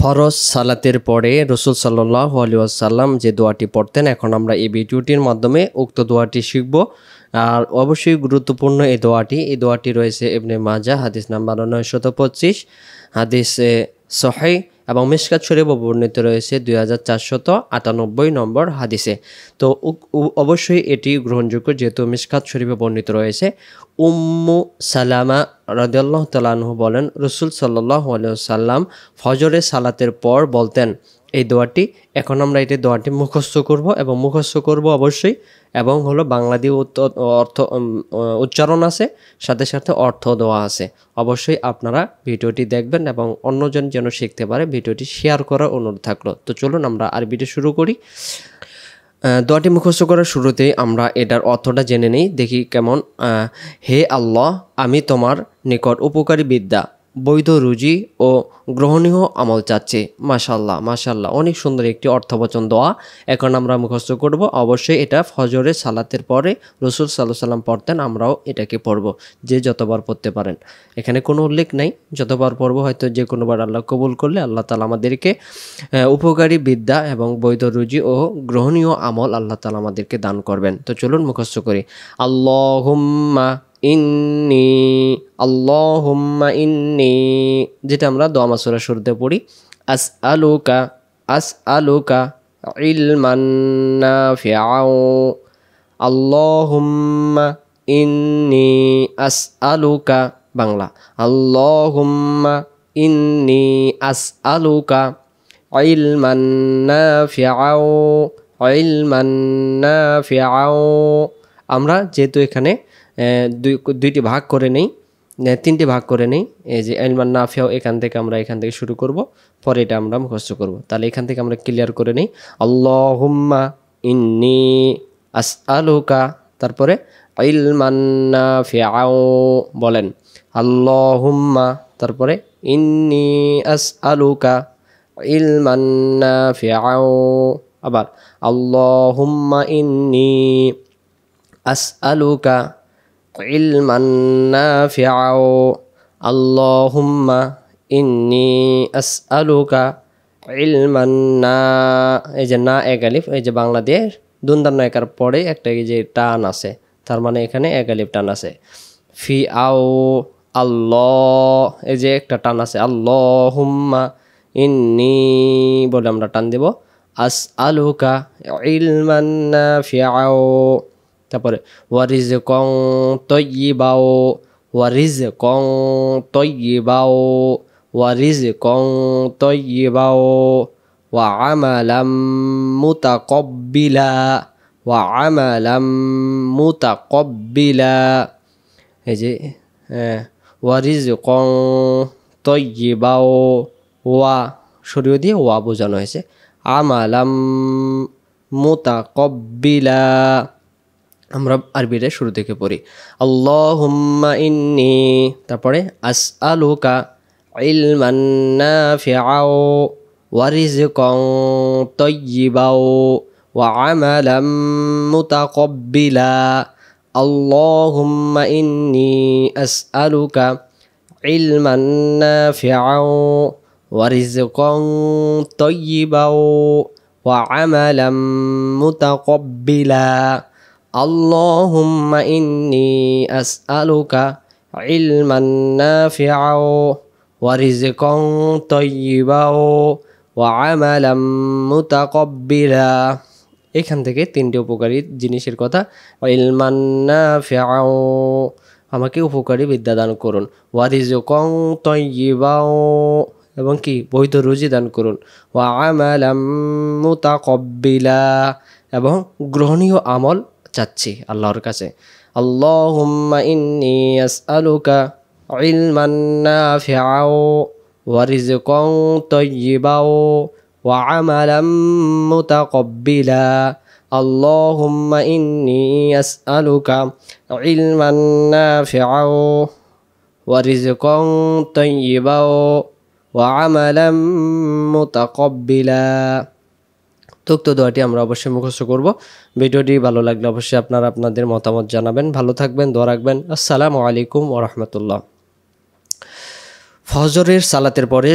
ফরজ সালাতের পরে রসুল সাল্লাহ আলী যে দোয়াটি পড়তেন এখন আমরা এই ভিডিওটির মাধ্যমে উক্ত দোয়াটি শিখব আর অবশ্যই গুরুত্বপূর্ণ এই দোয়াটি এই দোয়াটি রয়েছে এমনি মাজা হাদিস নাম্বার শত পঁচিশ হাদিসে সহাই এবং মিসকাত শরীফও বর্ণিত রয়েছে দুই হাজার চারশত আটানব্বই নম্বর হাদিসে তো অবশ্যই এটি গ্রহণযোগ্য যেহেতু মিসকাত শরীফে বর্ণিত রয়েছে উম্মু সালামা রদাল্লাহ তালাহু বলেন রসুল সাল্লাহ সাল্লাম ফজরে সালাতের পর বলতেন এই দোয়াটি এখন আমরা এটি দোয়াটি মুখস্থ করব এবং মুখস্থ করব অবশ্যই এবং হলো বাংলা দিয়ে অর্থ উচ্চারণ আছে সাথে সাথে অর্থ দেওয়া আছে অবশ্যই আপনারা ভিডিওটি দেখবেন এবং অন্যজন যেন শিখতে পারে ভিডিওটি শেয়ার করার অনুরোধ থাকলো তো চলুন আমরা আরবিটি শুরু করি দোয়াটি মুখস্থ করার শুরুতেই আমরা এটার অর্থটা জেনে নিই দেখি কেমন হে আল্লাহ আমি তোমার নিকট উপকারী বিদ্যা বৈধ রুজি ও গ্রহণীয় আমল চাচ্ছে মাসাল্লাহ মাশাল্লাহ অনেক সুন্দর একটি অর্থবচন দোয়া এখন আমরা মুখস্থ করব অবশ্যই এটা ফজরের সালাতের পরে রসুল সাল্লাহ সাল্লাম পড়তেন আমরাও এটাকে পড়ব যে যতবার পড়তে পারেন এখানে কোনো উল্লেখ নাই যতবার পড়ব হয়তো যে কোনোবার আল্লাহ কবুল করলে আল্লাহ তালা আমাদেরকে উপকারী বিদ্যা এবং বৈধ রুজি ও গ্রহণীয় আমল আল্লাহ তালা আমাদেরকে দান করবেন তো চলুন মুখস্থ করি আল্লাহ ইন্নি আল্লাহ হুম্মা ইন্নি যেটা আমরা দোয়া সুরা শুরুতে পড়ি আস আলুকা আস আলুকা ইলমান্না ফিয়াও আল্লাহুম্মা ইন্নি আস আলুকা বাংলা আল্লাহুম্মা ইন্নি আস আলুকা ইলমান্না ফিয়াও ইলমান্না ফিয়াও আমরা যেহেতু এখানে দুই দুইটি ভাগ করে নেই তিনটি ভাগ করে নেই এই যে এলমান নাফিয়াও এখান থেকে আমরা এখান থেকে শুরু করব পরে এটা আমরা মুখস্থ করব তাহলে এখান থেকে আমরা ক্লিয়ার করে নেই আল্লাহুম্মা ইন্নি আস আলুকা তারপরে ইলমান নাফিয়াও বলেন আল্লাহুম্মা তারপরে ইন্নি আস আলুকা ইলমান নাফিয়াও আবার আল্লাহুম্মা ইন্নি أسألك علما نافعا اللهم إني أسألك علما না এই যে না এক আলিফ এই যে বাংলাদেশ দিয়ে দুন্দার নায়িকার পরে একটা এই যে টান আছে তার মানে এখানে এক আলিফ টান আছে ফি আও আল্লাহ এই যে একটা টান আছে আল্লাহ হুম্মা ইন্নি বলে আমরা টান দেব আস আলুকা ইলমান ফিয়াও তারপরে ওয়ারিজ কং তৈ বাও ওয়ারিজ কং তৈ বাও ওয়ারিজ কং তৈ বাও ওয়া কব্বিলা ও ওয়া মুতা কব্বিলা এই যে হ্যাঁ, ওয়ারিজ কং তৈ বাও ওয়া শরীয় দিয়ে ওয়া বোঝানো হয়েছে আমালাম কব্বিলা আমরা আরবিটা শুরু থেকে পড়ি আল্লাহ ইন্নি তারপরে আস আলুকা ইলমান্না ফিআও ওয়ারিজকং তৈবাও ওয়া আমালাম মুতাকব্বিলা اللهم إني أسألك علما نافعا ورزقا طيبا وعملا متقبلا اللهم إني أسألك علما نافعا ورزقا طيبا وعملا متقبلا এখান থেকে তিনটি উপকারী জিনিসের কথা ইলমান্না ফেয়াও আমাকে উপকারী বিদ্যা দান করুন ওয়ারিজকং তৈবাও এবং কি বৈধ রুজি দান করুন ওয়া আমালাম মুতাকব্বিলা এবং গ্রহণীয় আমল চাচ্ছি আল্লাহর কাছে আল্লাহুম্মা ইন্নি আসআলুকা ইলমান নাফিআও ওয়া রিজকান তাইয়্যিবাও ওয়া আমালাম মুতাকাব্বিলা اللهم إني أسألك علما نافعا ورزقا طيبا وعملا متقبلا উক্ত দোয়াটি আমরা অবশ্যই মুখস্থ করব ভিডিওটি ভালো লাগলে অবশ্যই আপনারা আপনাদের মতামত জানাবেন ভালো থাকবেন দোয়া রাখবেন আসসালামু আলাইকুম ওরহমতুল্লাহ ফজরের সালাতের পরে